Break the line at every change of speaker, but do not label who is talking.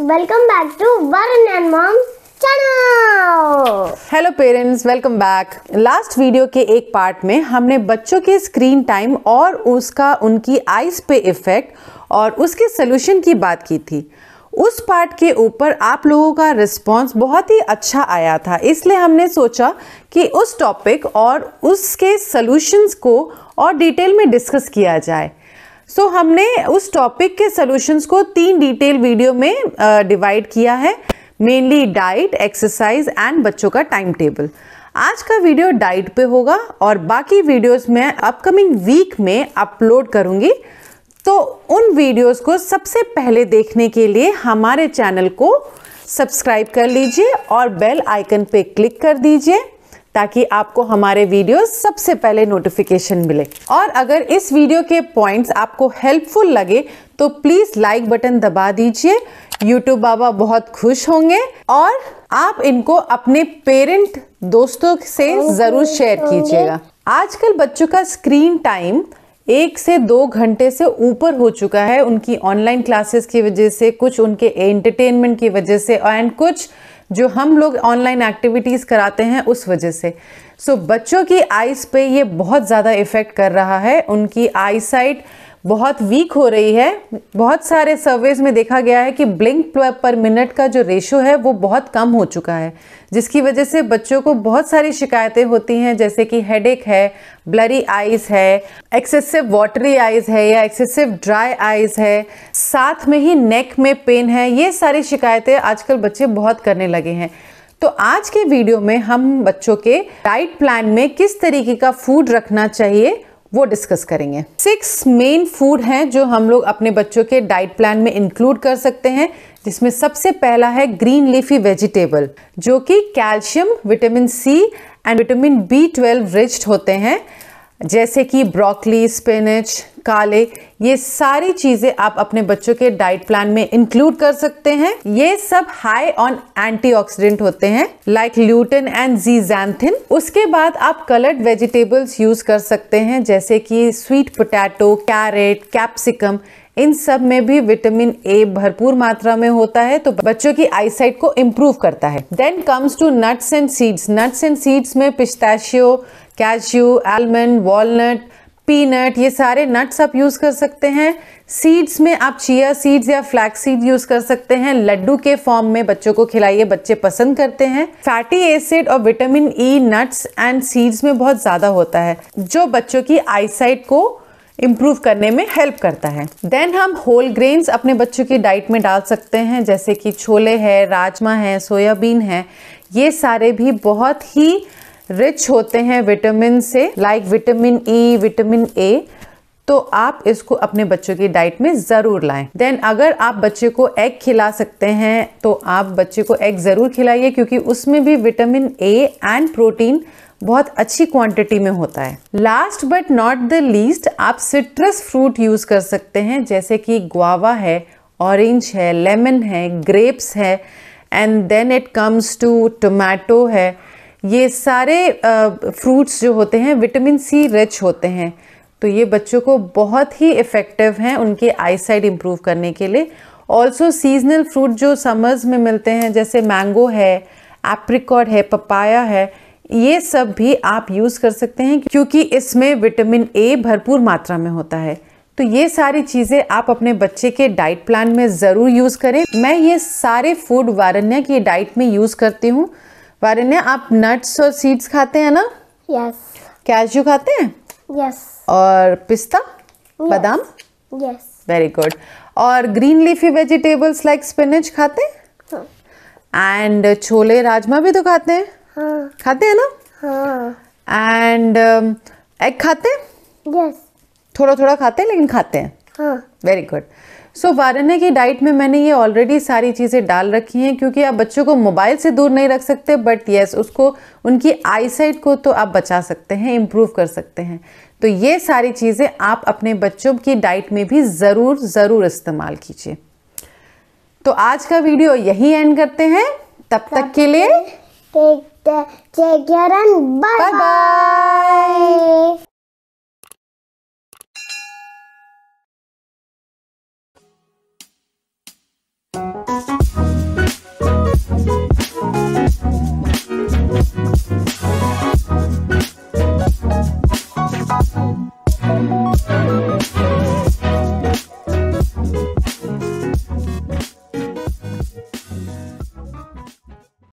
Welcome back to Varun and mom hello parents welcome back last video के एक part में हमने बच्चों के स्क्रीन टाइम और उसका उनकी आइज पे इफ़ेक्ट और उसके सोल्यूशन की बात की थी उस पार्ट के ऊपर आप लोगों का रिस्पॉन्स बहुत ही अच्छा आया था इसलिए हमने सोचा कि उस टॉपिक और उसके सल्यूशंस को और डिटेल में डिस्कस किया जाए सो so, हमने उस टॉपिक के सोल्यूशंस को तीन डिटेल वीडियो में डिवाइड uh, किया है मेनली डाइट एक्सरसाइज एंड बच्चों का टाइम टेबल आज का वीडियो डाइट पे होगा और बाकी वीडियोस मैं अपकमिंग वीक में अपलोड करूँगी तो उन वीडियोस को सबसे पहले देखने के लिए हमारे चैनल को सब्सक्राइब कर लीजिए और बेल आइकन पे क्लिक कर दीजिए ताकि आपको हमारे वीडियो सबसे पहले नोटिफिकेशन मिले और अगर इस वीडियो के पॉइंट्स आपको हेल्पफुल लगे तो प्लीज़ लाइक बटन दबा दीजिए यूट्यूब बाबा बहुत खुश होंगे और आप इनको अपने पेरेंट दोस्तों से ज़रूर शेयर कीजिएगा आजकल बच्चों का स्क्रीन टाइम एक से दो घंटे से ऊपर हो चुका है उनकी ऑनलाइन क्लासेस की वजह से कुछ उनके एंटरटेनमेंट की वजह से एंड कुछ जो हम लोग ऑनलाइन एक्टिविटीज़ कराते हैं उस वजह से सो so, बच्चों की आइज़ पे ये बहुत ज़्यादा इफ़ेक्ट कर रहा है उनकी आई साइट बहुत वीक हो रही है बहुत सारे सर्वेज में देखा गया है कि ब्लिंक पर मिनट का जो रेशो है वो बहुत कम हो चुका है जिसकी वजह से बच्चों को बहुत सारी शिकायतें होती हैं जैसे कि हेडेक है ब्लरी आइज है एक्सेसिव वाटरी आइज है या एक्सेसिव ड्राई आइज है साथ में ही नेक में पेन है ये सारी शिकायतें आजकल बच्चे बहुत करने लगे हैं तो आज के वीडियो में हम बच्चों के डाइट प्लान में किस तरीके का फूड रखना चाहिए वो डिस्कस करेंगे सिक्स मेन फूड हैं जो हम लोग अपने बच्चों के डाइट प्लान में इंक्लूड कर सकते हैं जिसमें सबसे पहला है ग्रीन लीफी वेजिटेबल जो कि calcium vitamin C and vitamin B twelve riched होते हैं जैसे कि ब्रोकली स्पिनच काले ये सारी चीज़ें आप अपने बच्चों के डाइट प्लान में इंक्लूड कर सकते हैं ये सब हाई ऑन एंटीऑक्सीडेंट होते हैं लाइक ल्यूटन एंड जीजैंथिन उसके बाद आप कलर्ड वेजिटेबल्स यूज़ कर सकते हैं जैसे कि स्वीट पोटैटो कैरेट कैप्सिकम इन सब में भी विटामिन ए भरपूर मात्रा में होता है तो बच्चों की आईसाइट को इम्प्रूव करता है then comes to nuts and seeds nuts and seeds में pistachio cashew almond walnut peanut ये सारे नट्स आप यूज़ कर सकते हैं सीड्स में आप चिया सीड्स या फ्लैक्स सीड यूज़ कर सकते हैं लड्डू के फॉर्म में बच्चों को खिलाइए बच्चे पसंद करते हैं फैटी एसिड और vitamin E nuts and seeds में बहुत ज़्यादा होता है जो बच्चों की आईसाइट को इम्प्रूव करने में हेल्प करता है देन हम होल ग्रेन्स अपने बच्चों की डाइट में डाल सकते हैं जैसे कि छोले है राजमा है सोयाबीन है ये सारे भी बहुत ही रिच होते हैं विटामिन से like vitamin E vitamin A तो आप इसको अपने बच्चों की डाइट में ज़रूर लाएं। देन अगर आप बच्चे को एग खिला सकते हैं तो आप बच्चे को एग ज़रूर खिलाइए क्योंकि उसमें भी विटामिन ए एंड प्रोटीन बहुत अच्छी क्वांटिटी में होता है last but not the least आप सिट्रस फ्रूट यूज़ कर सकते हैं जैसे कि ग्वावा है ऑरेंज है लेमन है ग्रेप्स है and then it comes to tomato है ये सारे फ्रूट्स जो होते हैं विटामिन सी रिच होते हैं तो ये बच्चों को बहुत ही इफ़ेक्टिव हैं उनके आई साइड इम्प्रूव करने के लिए ऑल्सो सीजनल फ्रूट जो समर्स में मिलते हैं जैसे मैंगो है एप्रिकॉड है पपाया है ये सब भी आप यूज़ कर सकते हैं क्योंकि इसमें विटामिन ए भरपूर मात्रा में होता है तो ये सारी चीज़ें आप अपने बच्चे के डाइट प्लान में ज़रूर यूज़ करें मैं ये सारे फूड वारण्य की डाइट में यूज़ करती हूँ वारिन आप नट्स और सीड्स खाते हैं ना यस कैजू खाते हैं यस और पिस्ता बादाम यस वेरी गुड और green leafy vegetables like spinach खाते हैं एंड हाँ. छोले राजमा भी तो खाते हैं हाँ. खाते हैं ना एंड हाँ. एग um, खाते हैं यस थोड़ा थोड़ा खाते हैं लेकिन खाते हैं वेरी हाँ. गुड सो so, वारने की डाइट में मैंने ये ऑलरेडी सारी चीज़ें डाल रखी हैं क्योंकि आप बच्चों को मोबाइल से दूर नहीं रख सकते बट येस उसको उनकी आईसाइट को तो आप बचा सकते हैं इम्प्रूव कर सकते हैं तो ये सारी चीज़ें आप अपने बच्चों की डाइट में भी ज़रूर ज़रूर इस्तेमाल कीजिए तो आज का वीडियो यही एंड करते हैं तब तक के लिए बाय बाय